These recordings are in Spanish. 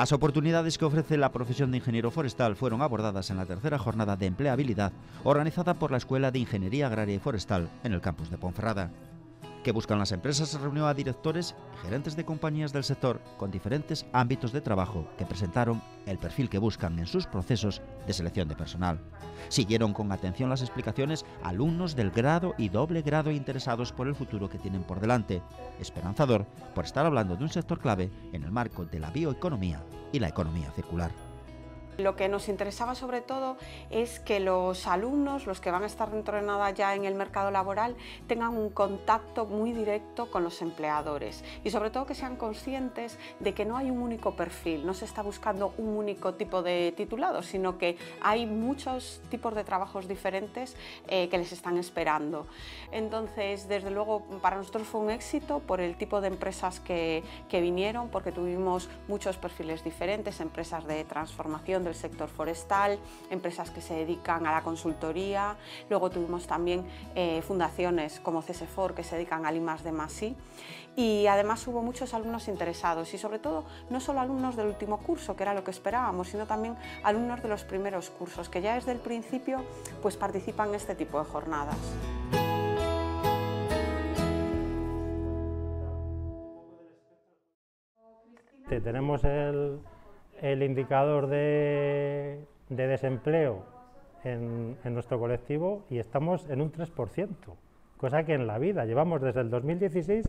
Las oportunidades que ofrece la profesión de ingeniero forestal fueron abordadas en la tercera jornada de empleabilidad organizada por la Escuela de Ingeniería Agraria y Forestal en el campus de Ponferrada que buscan las empresas se reunió a directores y gerentes de compañías del sector con diferentes ámbitos de trabajo que presentaron el perfil que buscan en sus procesos de selección de personal. Siguieron con atención las explicaciones alumnos del grado y doble grado interesados por el futuro que tienen por delante, esperanzador por estar hablando de un sector clave en el marco de la bioeconomía y la economía circular. Lo que nos interesaba sobre todo es que los alumnos, los que van a estar dentro de nada ya en el mercado laboral, tengan un contacto muy directo con los empleadores y sobre todo que sean conscientes de que no hay un único perfil, no se está buscando un único tipo de titulado, sino que hay muchos tipos de trabajos diferentes eh, que les están esperando. Entonces, desde luego, para nosotros fue un éxito por el tipo de empresas que, que vinieron, porque tuvimos muchos perfiles diferentes, empresas de transformación, sector forestal, empresas que se dedican a la consultoría, luego tuvimos también eh, fundaciones como CSFOR que se dedican al Limas de Masí y además hubo muchos alumnos interesados y sobre todo no solo alumnos del último curso, que era lo que esperábamos, sino también alumnos de los primeros cursos que ya desde el principio pues participan en este tipo de jornadas. tenemos el, el indicador de, desempleo en, nuestro colectivo y estamos en un 3%, cosa que en la vida llevamos desde el 2016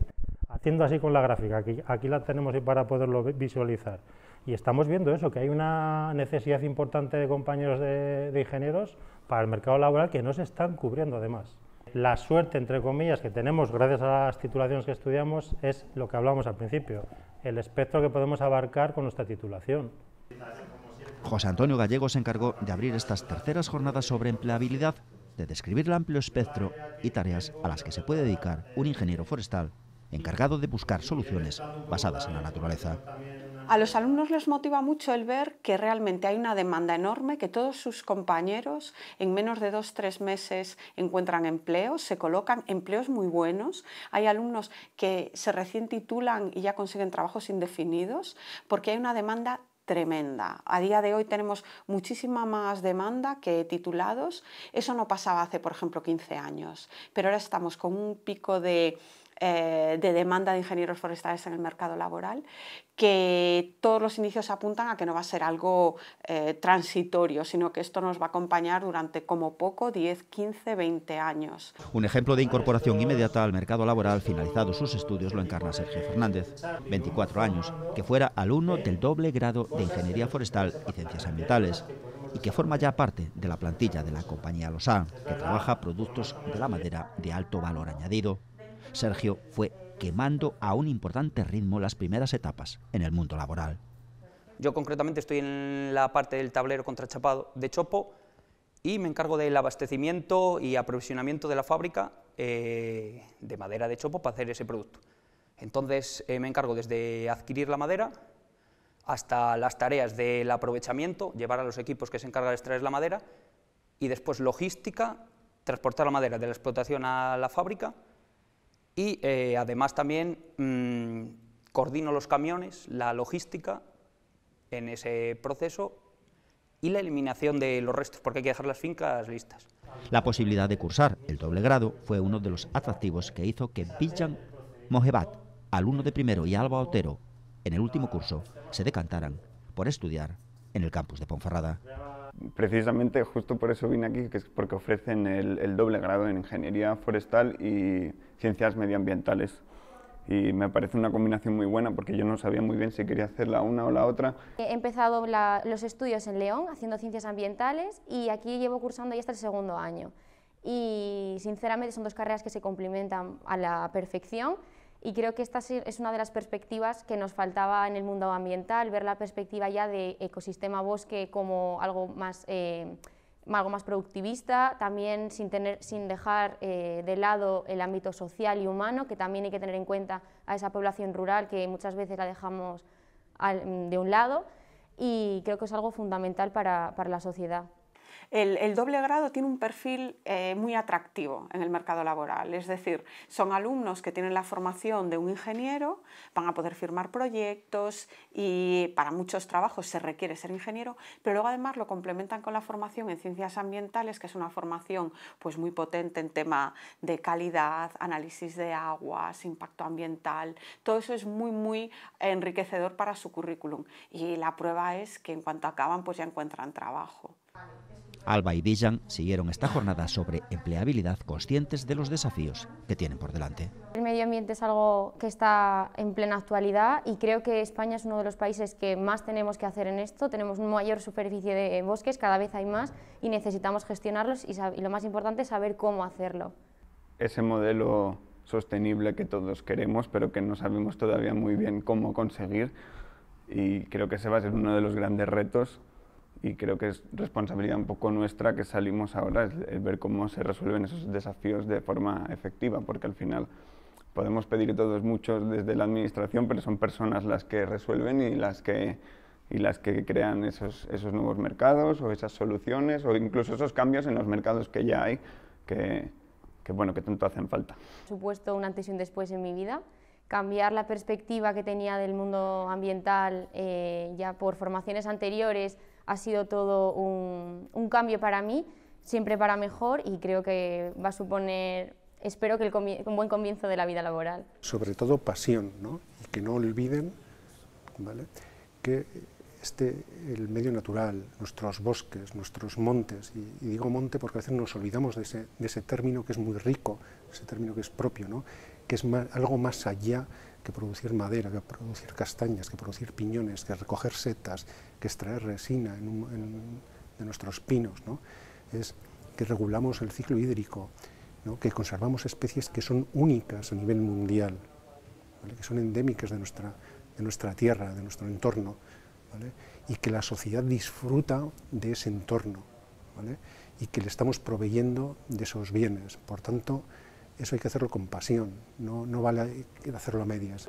haciendo así con la gráfica, aquí, aquí la tenemos para poderlo visualizar. Y estamos viendo eso, que hay una necesidad importante de compañeros de, de ingenieros para el mercado laboral que no se están cubriendo además la suerte, entre comillas, que tenemos gracias a las titulaciones que estudiamos es lo que hablábamos al principio el espectro que podemos abarcar con nuestra titulación. José Antonio Gallego se encargó de abrir estas terceras jornadas sobre empleabilidad, de describir el amplio espectro y tareas a las que se puede dedicar un ingeniero forestal encargado de buscar soluciones basadas en la naturaleza. A los alumnos les motiva mucho el ver que realmente hay una demanda enorme, que todos sus compañeros en menos de dos, tres meses encuentran empleos, se colocan empleos muy buenos. Hay alumnos que se recién titulan y ya consiguen trabajos indefinidos porque hay una demanda tremenda. A día de hoy tenemos muchísima más demanda que titulados. Eso no pasaba hace, por ejemplo, 15 años, pero ahora estamos con un pico de eh, de demanda de ingenieros forestales en el mercado laboral, que todos los inicios apuntan a que no va a ser algo eh, transitorio, sino que esto nos va a acompañar durante como poco 10, 15, 20 años. Un ejemplo de incorporación inmediata al mercado laboral finalizado sus estudios lo encarna Sergio Fernández, 24 años, que fuera alumno del doble grado de Ingeniería Forestal y Ciencias Ambientales y que forma ya parte de la plantilla de la compañía Losan, que trabaja productos de la madera de alto valor añadido. Sergio fue quemando a un importante ritmo las primeras etapas en el mundo laboral. Yo concretamente estoy en la parte del tablero contrachapado de Chopo y me encargo del abastecimiento y aprovisionamiento de la fábrica eh, de madera de Chopo para hacer ese producto. Entonces eh, me encargo desde adquirir la madera hasta las tareas del aprovechamiento, llevar a los equipos que se encargan de extraer la madera y después logística, transportar la madera de la explotación a la fábrica y eh, además también mm, coordino los camiones, la logística en ese proceso y la eliminación de los restos, porque hay que dejar las fincas listas. La posibilidad de cursar el doble grado fue uno de los atractivos que hizo que Villan Mohebat, alumno de primero, y Alba Otero, en el último curso, se decantaran por estudiar en el campus de Ponferrada. Precisamente justo por eso vine aquí, porque ofrecen el, doble grado en Ingeniería Forestal y Ciencias Medioambientales y me parece una combinación muy buena porque yo no sabía muy bien si quería hacer la una o la otra. He empezado los estudios en León haciendo ciencias ambientales y aquí llevo cursando ya hasta el segundo año y sinceramente son dos carreras que se complementan a la perfección y creo que esta es una de las perspectivas que nos faltaba en el mundo ambiental, ver la perspectiva ya de ecosistema bosque como algo más, eh, algo más productivista, también sin, tener, sin dejar eh, de lado el ámbito social y humano, que también hay que tener en cuenta a esa población rural que muchas veces la dejamos de un lado, y creo que es algo fundamental para la sociedad. El, doble grado tiene un perfil eh, muy atractivo en el mercado laboral, es decir, son alumnos que tienen la formación de un ingeniero, van a poder firmar proyectos y para muchos trabajos se requiere ser ingeniero, pero luego además lo complementan con la formación en ciencias ambientales, que es una formación pues muy potente en tema de calidad, análisis de aguas, impacto ambiental, todo eso es muy muy enriquecedor para su currículum y la prueba es que en cuanto acaban pues ya encuentran trabajo. Alba y Dijan siguieron esta jornada sobre empleabilidad conscientes de los desafíos que tienen por delante. El medio ambiente es algo que está en plena actualidad y creo que España es uno de los países que más tenemos que hacer en esto. Tenemos una mayor superficie de bosques, cada vez hay más y necesitamos gestionarlos y, y lo más importante es saber cómo hacerlo. Ese modelo sostenible que todos queremos, pero que no sabemos todavía muy bien cómo conseguir y creo que ese va a ser uno de los grandes retos y creo que es responsabilidad un poco nuestra que salimos ahora, es, ver cómo se resuelven esos desafíos de forma efectiva, porque al final podemos pedir todos muchos desde la administración, pero son personas las que resuelven y las que, y las que crean esos, esos nuevos mercados o esas soluciones o incluso esos cambios en los mercados que ya hay que, que bueno, que tanto hacen falta. Supuesto un antes y un después en mi vida. Cambiar la perspectiva que tenía del mundo ambiental eh, ya por formaciones anteriores ha sido todo un, cambio para mí, siempre para mejor y creo que va a suponer espero que un buen comienzo de la vida laboral. Sobre todo pasión, ¿no? Y que no olviden que este, el medio natural, nuestros bosques, nuestros montes, y, digo monte porque a veces nos olvidamos de ese, término que es muy rico, ese término que es propio, ¿no? que es algo más allá que producir madera, que producir castañas, que producir piñones, que recoger setas, que extraer resina de nuestros pinos, ¿no? es que regulamos el ciclo hídrico, ¿no? que conservamos especies que son únicas a nivel mundial, que son endémicas de nuestra, de nuestra tierra, de nuestro entorno, y que la sociedad disfruta de ese entorno, y que le estamos proveyendo de esos bienes. Por tanto, eso hay que hacerlo con pasión, no, no vale hacerlo a medias.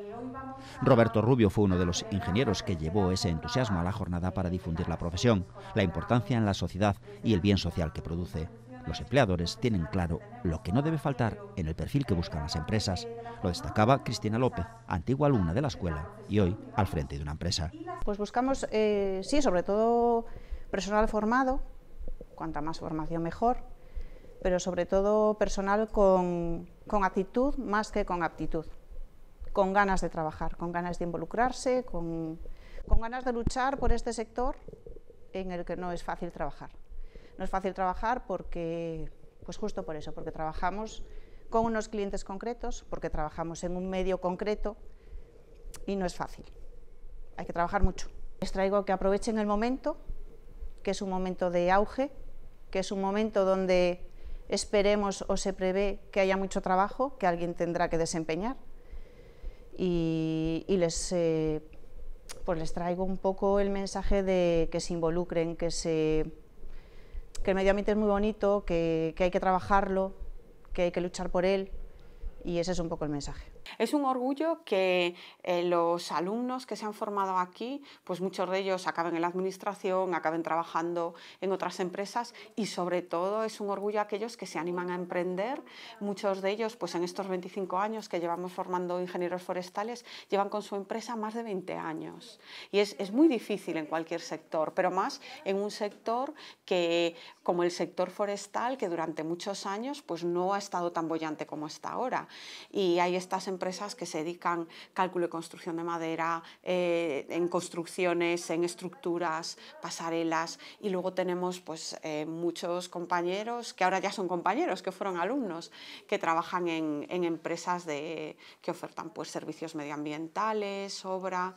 Roberto Rubio fue uno de los ingenieros que llevó ese entusiasmo a la jornada para difundir la profesión, la importancia en la sociedad y el bien social que produce. Los empleadores tienen claro lo que no debe faltar en el perfil que buscan las empresas. Lo destacaba Cristina López, antigua alumna de la escuela y hoy al frente de una empresa. Pues buscamos, eh, sí, sobre todo personal formado, cuanta más formación mejor, pero sobre todo personal con, actitud más que con aptitud, con ganas de trabajar, con ganas de involucrarse, con, con ganas de luchar por este sector en el que no es fácil trabajar. No es fácil trabajar porque, pues justo por eso, porque trabajamos con unos clientes concretos, porque trabajamos en un medio concreto y no es fácil. Hay que trabajar mucho. Les traigo que aprovechen el momento, que es un momento de auge, que es un momento donde esperemos o se prevé que haya mucho trabajo que alguien tendrá que desempeñar. Y, les, eh, pues les traigo un poco el mensaje de que se involucren, que, se, que el medio ambiente es muy bonito, que hay que trabajarlo, que hay que luchar por él, y ese es un poco el mensaje. Es un orgullo que eh, los alumnos que se han formado aquí, pues muchos de ellos acaben en la administración, acaben trabajando en otras empresas y sobre todo es un orgullo aquellos que se animan a emprender. Muchos de ellos, pues en estos 25 años que llevamos formando ingenieros forestales, llevan con su empresa más de 20 años. Y es, muy difícil en cualquier sector, pero más en un sector que, como el sector forestal, que durante muchos años pues no ha estado tan bollante como está ahora. Y hay estas empresas que se dedican cálculo y construcción de madera, eh, en construcciones, en estructuras, pasarelas y luego tenemos pues eh, muchos compañeros que ahora ya son compañeros, que fueron alumnos, que trabajan en, empresas de, que ofertan pues servicios medioambientales, obra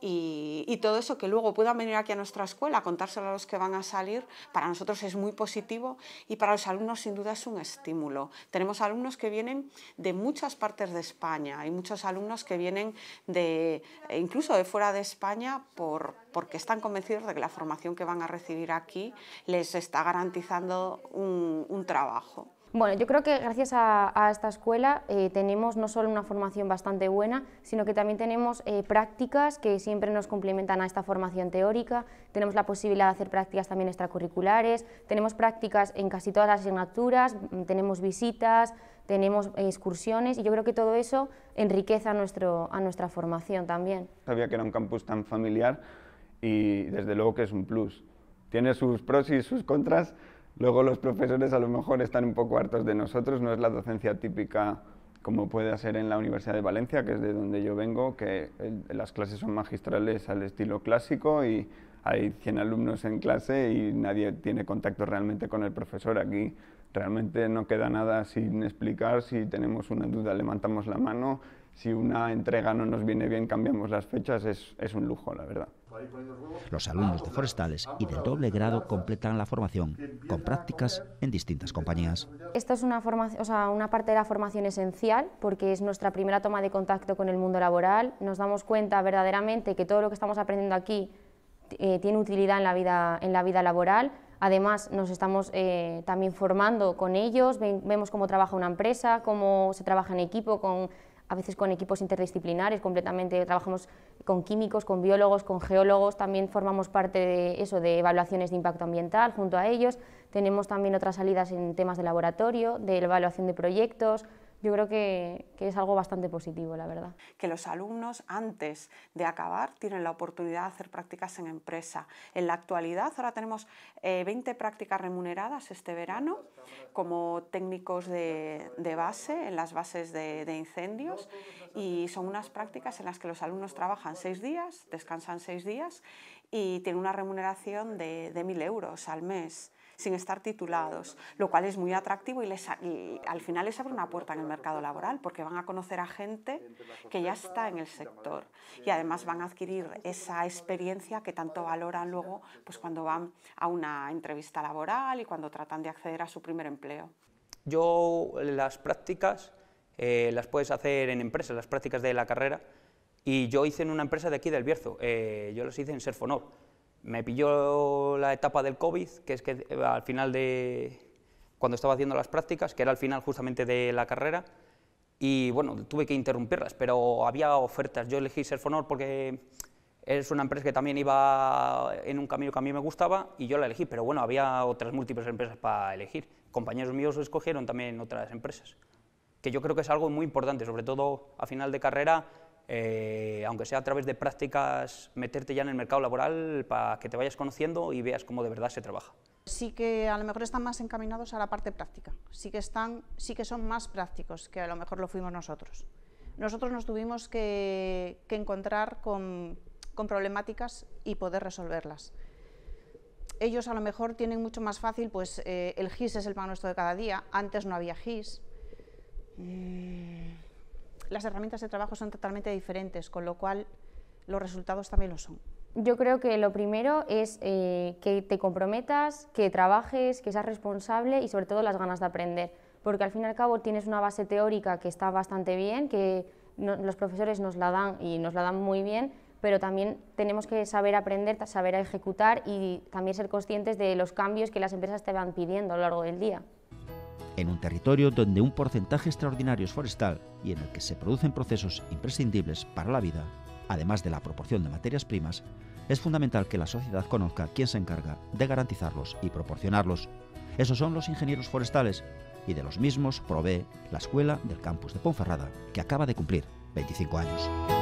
y, y, todo eso que luego puedan venir aquí a nuestra escuela contárselo a los que van a salir, para nosotros es muy positivo y para los alumnos sin duda es un estímulo. Tenemos alumnos que vienen de muchas partes de España, hay muchos alumnos que vienen de, eh, incluso de fuera de España porque están convencidos de que la formación que van a recibir aquí les está garantizando un, trabajo. Bueno, yo creo que gracias a, esta escuela eh, tenemos no solo una formación bastante buena, sino que también tenemos eh, prácticas que siempre nos complementan a esta formación teórica, tenemos la posibilidad de hacer prácticas también extracurriculares, tenemos prácticas en casi todas las asignaturas, mm, tenemos visitas, tenemos excursiones y yo creo que todo eso enriquece a, nuestro, a nuestra formación también. Sabía que era un campus tan familiar y desde luego que es un plus. Tiene sus pros y sus contras, luego los profesores a lo mejor están un poco hartos de nosotros, no es la docencia típica como puede ser en la Universidad de Valencia, que es de donde yo vengo, que las clases son magistrales al estilo clásico y hay 100 alumnos en clase y nadie tiene contacto realmente con el profesor. Aquí Realmente no queda nada sin explicar. Si tenemos una duda, levantamos la mano. Si una entrega no nos viene bien, cambiamos las fechas. Es, un lujo, la verdad. Los alumnos de forestales y de doble grado completan la formación con prácticas en distintas compañías. Esta es una, parte de la formación esencial porque es nuestra primera toma de contacto con el mundo laboral. Nos damos cuenta verdaderamente que todo lo que estamos aprendiendo aquí eh, tiene utilidad en la vida laboral Además, nos estamos eh, también formando con ellos, vemos cómo trabaja una empresa, cómo se trabaja en equipo, con, a veces con equipos interdisciplinares completamente, trabajamos con químicos, con biólogos, con geólogos, también formamos parte de eso, de evaluaciones de impacto ambiental junto a ellos, tenemos también otras salidas en temas de laboratorio, de evaluación de proyectos, yo creo que, es algo bastante positivo, la verdad. Que los alumnos antes de acabar tienen la oportunidad de hacer prácticas en empresa. En la actualidad ahora tenemos 20 eh, prácticas remuneradas este verano como técnicos de, base, en las bases de, incendios y son unas prácticas en las que los alumnos trabajan seis días, descansan seis días y tienen una remuneración de, de 1.000 euros al mes sin estar titulados, lo cual es muy atractivo y, les, al final les abre una puerta en el mercado laboral porque van a conocer a gente que ya está en el sector y además van a adquirir esa experiencia que tanto valoran luego pues cuando van a una entrevista laboral y cuando tratan de acceder a su primer empleo. Yo las prácticas eh, las puedes hacer en empresas, las prácticas de la carrera, y yo hice en una empresa de aquí del Bierzo, eh, yo las hice en Serfonor. Me pilló la etapa del COVID, que es que eh, al final de, cuando estaba haciendo las prácticas, que era al final justamente de la carrera, y bueno, tuve que interrumpirlas, pero había ofertas. Yo elegí Serfonor porque es una empresa que también iba en un camino que a mí me gustaba y yo la elegí, pero bueno, había otras múltiples empresas para elegir. Compañeros míos escogieron también otras empresas, que yo creo que es algo muy importante, sobre todo a final de carrera, eh, aunque sea a través de prácticas, meterte ya en el mercado laboral para que te vayas conociendo y veas cómo de verdad se trabaja. Sí que a lo mejor están más encaminados a la parte práctica, sí que, están, sí que son más prácticos que a lo mejor lo fuimos nosotros. Nosotros nos tuvimos que, encontrar con, problemáticas y poder resolverlas ellos a lo mejor tienen mucho más fácil, pues eh, el GIS es el pan nuestro de cada día, antes no había GIS. Mm las herramientas de trabajo son totalmente diferentes, con lo cual los resultados también lo son. Yo creo que lo primero es eh, que te comprometas, que trabajes, que seas responsable y sobre todo las ganas de aprender, porque al fin y al cabo tienes una base teórica que está bastante bien, que los profesores nos la dan y nos la dan muy bien, pero también tenemos que saber aprender, saber ejecutar y también ser conscientes de los cambios que las empresas te van pidiendo a lo largo del día en un territorio donde un porcentaje extraordinario es forestal y en el que se producen procesos imprescindibles para la vida, además de la proporción de materias primas, es fundamental que la sociedad conozca quién se encarga de garantizarlos y proporcionarlos. Esos son los ingenieros forestales y de los mismos provee la escuela del campus de Ponferrada, que acaba de cumplir 25 años.